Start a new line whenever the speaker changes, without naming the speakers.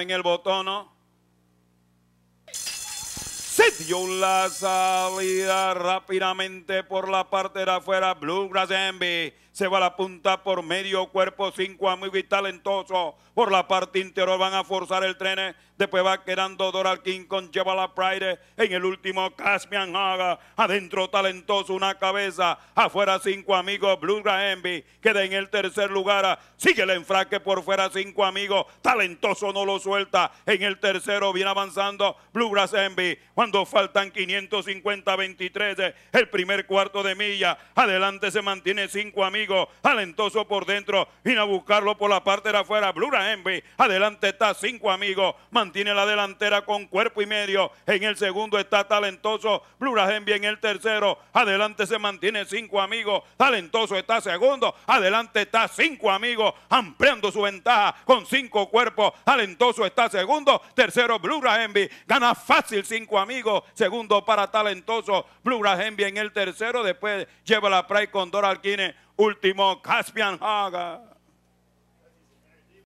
en el botón, Se dio la salida rápidamente por la parte de afuera. Bluegrass Envy se va a la punta por medio cuerpo. Cinco amigos y talentoso por la parte interior van a forzar el tren. Después va quedando Dora King con Jebala Pride. En el último, Caspian Haga. Adentro, talentoso, una cabeza. Afuera, cinco amigos. Blue Envy queda en el tercer lugar. Sigue el enfraque por fuera, cinco amigos. Talentoso no lo suelta. En el tercero viene avanzando Bluegrass Envy. Cuando faltan 550-23, el primer cuarto de milla. Adelante se mantiene cinco amigos. Talentoso por dentro. Viene a buscarlo por la parte de afuera. Bluegrass Envy. Adelante está cinco amigos mantiene la delantera con cuerpo y medio. En el segundo está talentoso Bluragenby en el tercero. Adelante se mantiene cinco amigos. Talentoso está segundo. Adelante está cinco amigos. Ampliando su ventaja con cinco cuerpos. Talentoso está segundo. Tercero Bluragenby. Gana fácil cinco amigos. Segundo para talentoso Bluragenby en el tercero. Después lleva la Pride con Dora Alquine. Último Caspian Haga.